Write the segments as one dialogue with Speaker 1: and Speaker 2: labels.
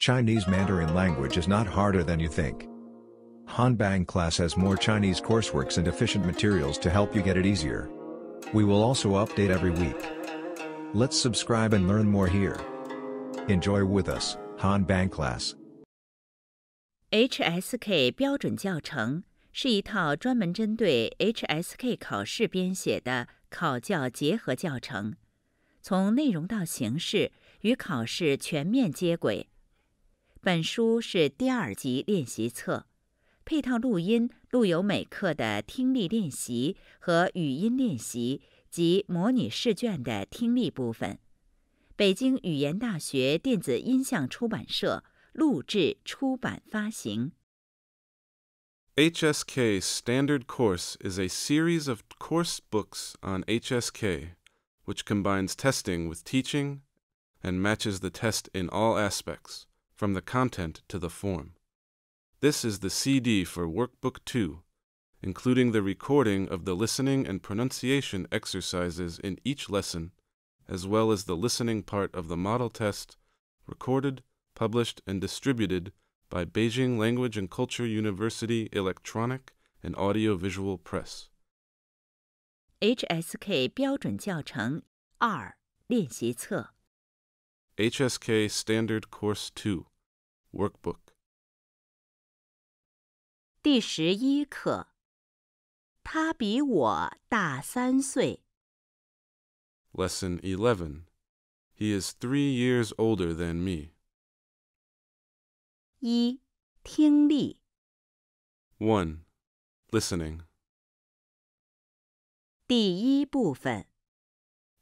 Speaker 1: Chinese Mandarin language is not harder than you think. Hanbang class has more Chinese courseworks and efficient materials to help you get it easier. We will also update every week. Let's subscribe and learn more here. Enjoy with us,
Speaker 2: Hanbang class.
Speaker 3: HSK 标准教程是一套专门针对 HSK 考试编写的考教结合教程，从内容到形式与考试全面接轨。本书是第二级练习册，配套录音录有每课的听力练习和语音练习及模拟试卷的听力部分。北京语言大学电子音像出版社录制、出版发行。
Speaker 4: HSK Standard Course is a series of course books on HSK, which combines testing with teaching and matches the test in all aspects from the content to the form. This is the CD for Workbook 2, including the recording of the listening and pronunciation exercises in each lesson, as well as the listening part of the model test, recorded, published, and distributed by Beijing Language and Culture University Electronic and Audiovisual Press.
Speaker 3: HSK
Speaker 4: HSK Standard Course 2 Workbook
Speaker 2: 第十一课，
Speaker 3: 他比我大三岁。
Speaker 4: Lesson 11 He is three years older than me.
Speaker 2: 一、听力。1. Listening. 第一部分。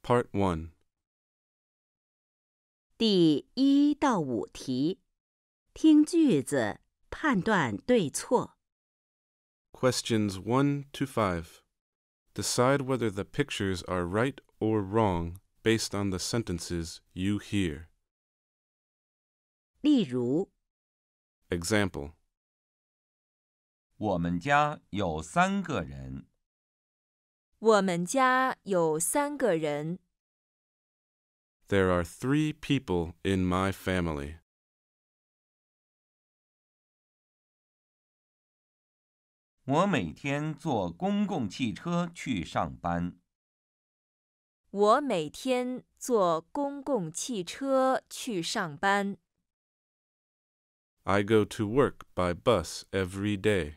Speaker 4: Part 1.
Speaker 3: 第一到五题。听句子，判断对错。
Speaker 4: Questions 1 to 5. Decide whether the pictures are right or wrong based on the sentences you hear.
Speaker 2: 例如
Speaker 4: 我们家有三个人。
Speaker 1: 我们家有三个人。
Speaker 4: There are three people in my family.
Speaker 2: 我每天坐公共汽车去上班。我
Speaker 1: 每天坐公共汽车去上班。
Speaker 4: I go to work by bus every day.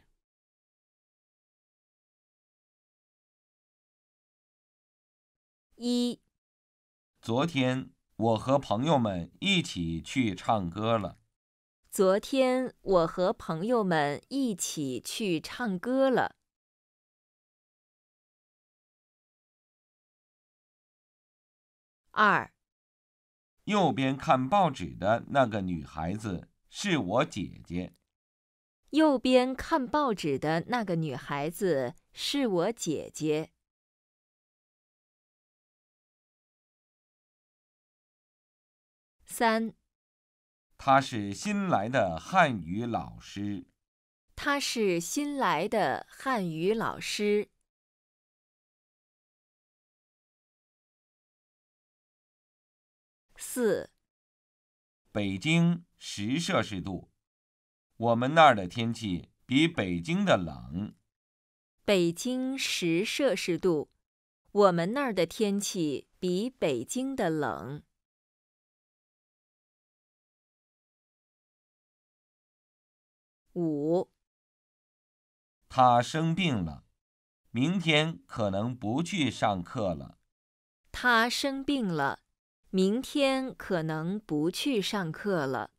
Speaker 2: 一，昨天我和朋友们一起去唱歌了。昨天我和朋友们一起去唱歌了。二，右边看报纸的那个女孩
Speaker 5: 子是我姐姐。
Speaker 1: 右边看报纸的那个女
Speaker 2: 孩子是我姐姐。三。他是
Speaker 5: 新来的汉语老师。
Speaker 1: 他是新来的
Speaker 2: 汉语老师。四。北京
Speaker 5: 十摄氏度，我们那儿的天气比北京的冷。
Speaker 1: 北京十摄氏度，我们那儿的天气
Speaker 2: 比北京的冷。五，他生病了，明天可能不去上课了。他生病了，明天可能不去上课了。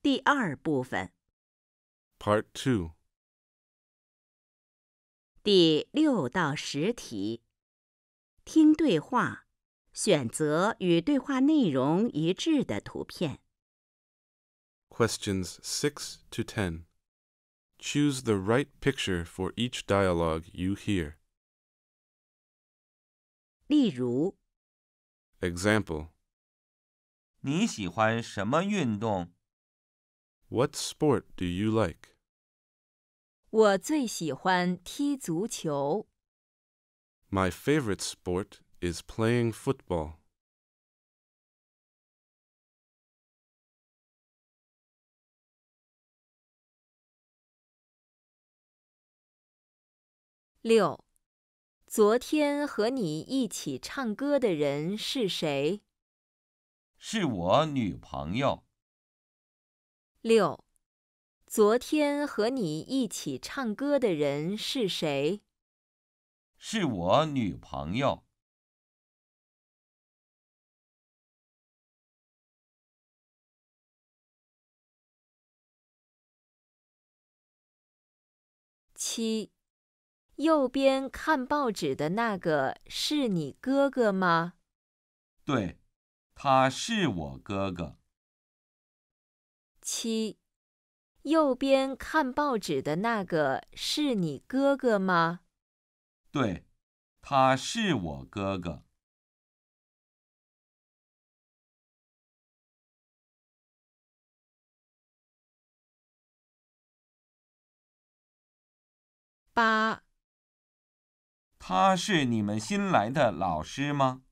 Speaker 2: 第二部分，Part Two，
Speaker 3: 第六到十题，听对话。选择与对话内容一致的图片。
Speaker 4: Questions 6 to 10. Choose the right picture for each dialogue you hear.
Speaker 2: 例如
Speaker 5: Example
Speaker 4: What sport do you like?
Speaker 1: 我最喜欢
Speaker 2: 踢足球。
Speaker 4: My favorite sport is playing
Speaker 2: football. Liu. 昨天和你一起唱歌的人
Speaker 1: 是谁？
Speaker 5: 是我女朋友。
Speaker 1: 六，昨天和你一起唱歌的人是
Speaker 2: 谁？是我女朋友。七，右边看报纸的那个是你哥哥吗？
Speaker 5: 对，他是我哥哥。
Speaker 1: 七，右边看报纸的那个是你哥哥
Speaker 2: 吗？对，他是我哥哥。八，他是你们新来的老师吗？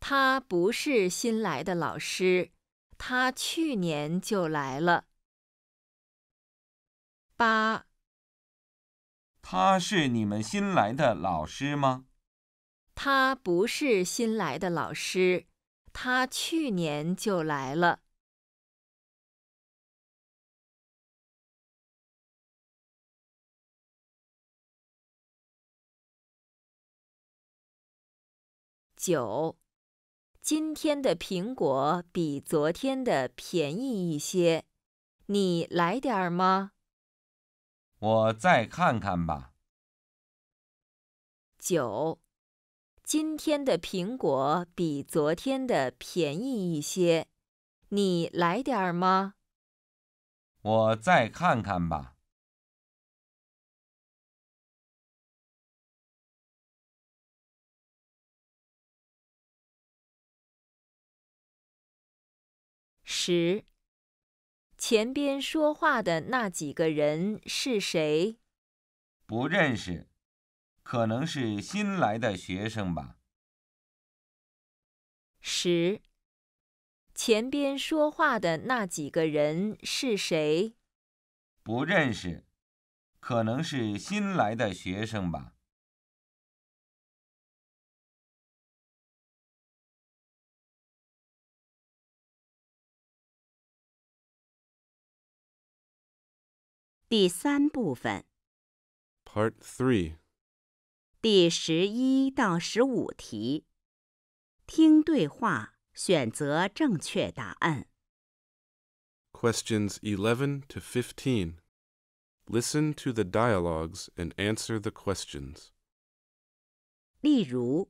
Speaker 1: 他不是新来的老师，他去年就来了。八，
Speaker 2: 他
Speaker 5: 是你们新来的老师吗？
Speaker 1: 他不是新来的
Speaker 2: 老师，他去年就来了。九，今天的苹果比昨天的便宜一些，
Speaker 1: 你来点儿吗？
Speaker 5: 我再看看吧。
Speaker 1: 九，今天的苹果比昨天的便宜一些，你来点儿吗？
Speaker 2: 我再看看吧。十，前边说话的那几个人是谁？不认
Speaker 5: 识，可能是新来的学生吧。
Speaker 1: 十，前边说话的那几个人
Speaker 2: 是谁？不认识，可能是新来的学生吧。第三部分。Part
Speaker 3: Three。第十一到十五题，听对话，选择正确答案。
Speaker 4: Questions 11 to 15. Listen to the dialogues and answer the questions.
Speaker 2: 例如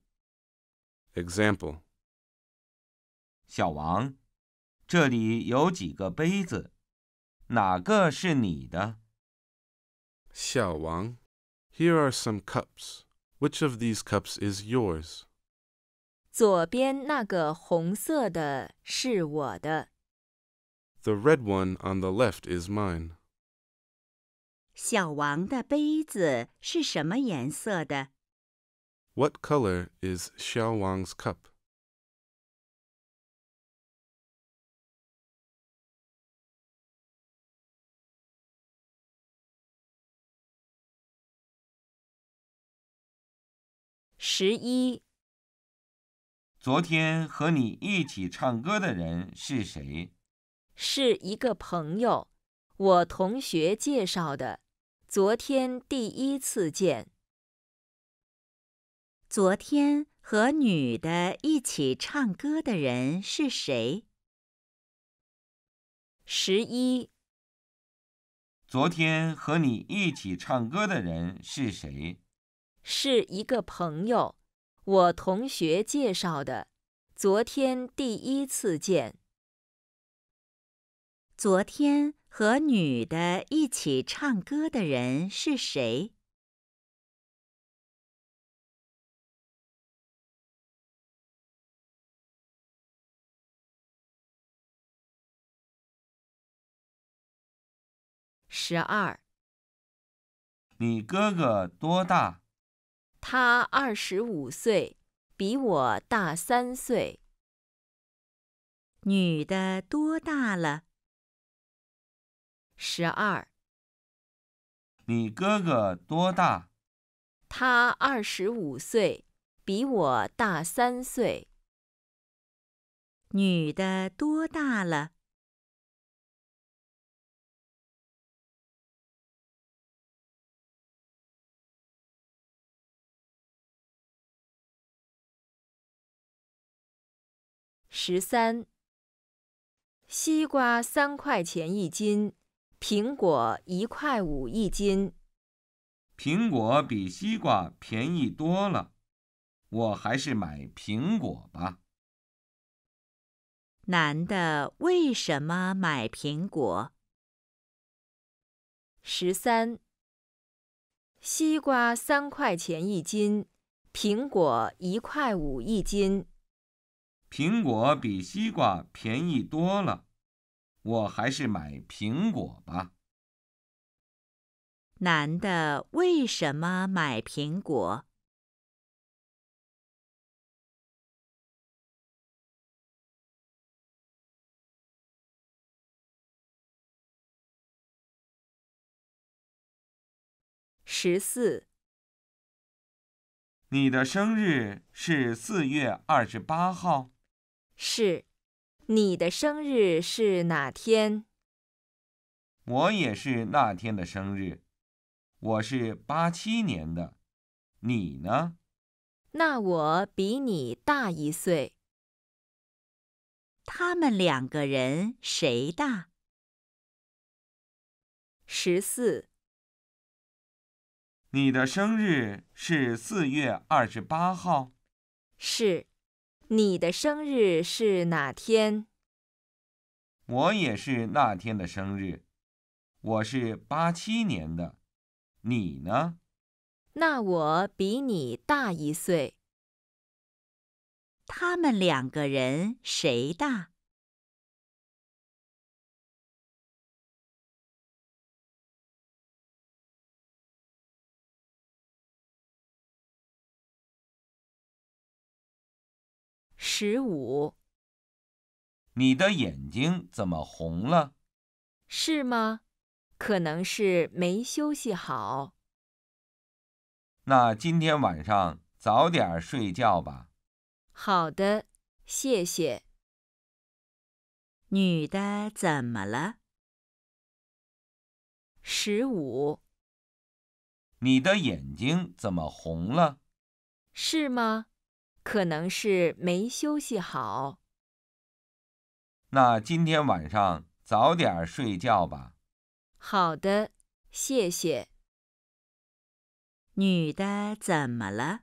Speaker 4: Xiao Wang, here are some cups. Which of these cups is yours?
Speaker 1: 左边那个红色的是我的。
Speaker 4: The red one on the left is mine. What color is Xiao Wang's cup?
Speaker 2: 十一，昨天和你一起唱歌的人是谁？
Speaker 1: 是一个朋友，我同学介绍的，昨天第一次
Speaker 3: 见。昨天和女的一起唱歌的人是谁？十一，
Speaker 5: 昨天和你一起唱歌的人是
Speaker 1: 谁？是一个朋友，我同学介绍的。
Speaker 3: 昨天第一次见。昨天和女的一起唱歌的人是谁？
Speaker 2: 十二。你哥哥
Speaker 5: 多
Speaker 1: 大？他二十五岁，比我大三
Speaker 2: 岁。女的多大了？十二。你哥哥多大？
Speaker 1: 他二十五岁，比我大三岁。
Speaker 2: 女的多大了？十三，西瓜三块钱
Speaker 1: 一斤，苹果一块五一斤。
Speaker 5: 苹果
Speaker 3: 比西瓜便宜多了，我还是买苹果吧。男的为什么买苹果？
Speaker 2: 十三，西瓜
Speaker 1: 三块钱一斤，苹果一块五一斤。
Speaker 5: 苹果比西瓜便宜多了，我还是买
Speaker 2: 苹果吧。
Speaker 3: 男的为什么
Speaker 2: 买苹果？十四，你的生日是四月二十八
Speaker 1: 号。是，你的生日是哪天？
Speaker 5: 我也是那天的生日，我是八七年的，你呢？
Speaker 1: 那我比你大一岁。
Speaker 2: 他们两个人谁大？十四。你的生日是四月二十八号。是。你
Speaker 1: 的生日是哪天？
Speaker 5: 我也是那天的生日，我是八七年的，你呢？
Speaker 2: 那我比你大一岁。他们两个人谁大？十五，你的眼睛怎么红了？
Speaker 1: 是吗？可能是没休息好。
Speaker 5: 那今天晚上早点睡觉吧。
Speaker 1: 好的，
Speaker 2: 谢谢。女的怎么了？十五，你的眼
Speaker 5: 睛怎么红了？
Speaker 1: 是吗？可能是没休息好。
Speaker 5: 那今天晚上早点睡
Speaker 2: 觉吧。好的，谢谢。女的怎么了？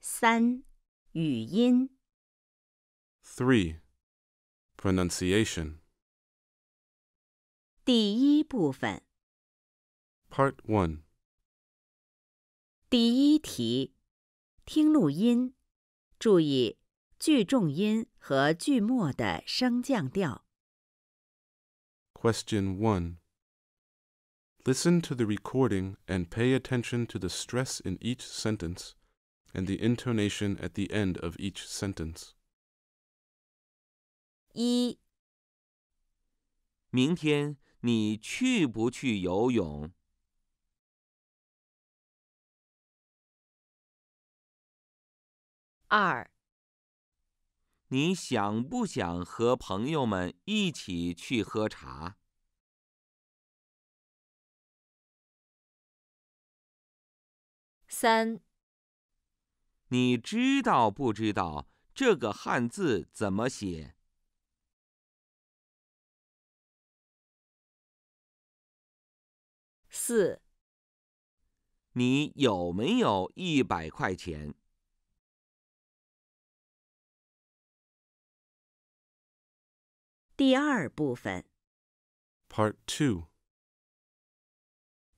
Speaker 2: 三。Three, pronunciation. 第一部分
Speaker 4: Part one. Question one. Listen to the recording and pay attention to the stress in each sentence and the intonation at the end of each sentence. 一，明天
Speaker 2: 你去不去游泳？二，你想不想和朋友们一起去喝茶？三。你知道不知道这个汉字怎么写？四。你有没有一百块钱？第二部分
Speaker 3: ，Part Two。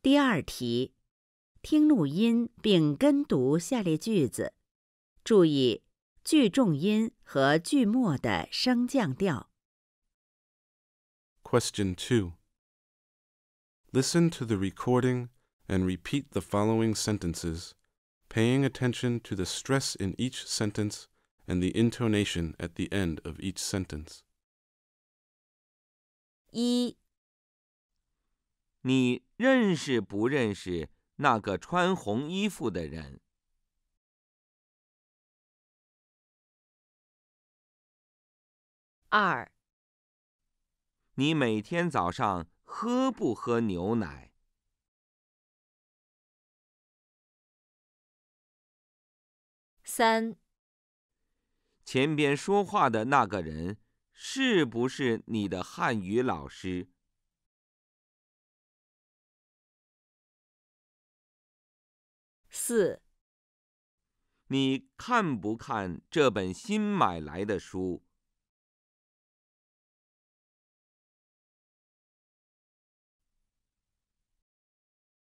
Speaker 3: 第二题，听录音并跟读下列句子。注意句重音和句末的升降调。
Speaker 4: Question 2 Listen to the recording and repeat the following sentences, paying attention to the stress in each sentence and the intonation at the end of each sentence.
Speaker 1: 一，
Speaker 5: 你认识不认识那个穿红
Speaker 2: 衣服的人？二，你每天早上喝不喝牛奶？三，前
Speaker 5: 边说话的那个人是不是你的汉语老师？
Speaker 2: 四，你看不看这本新买来的书？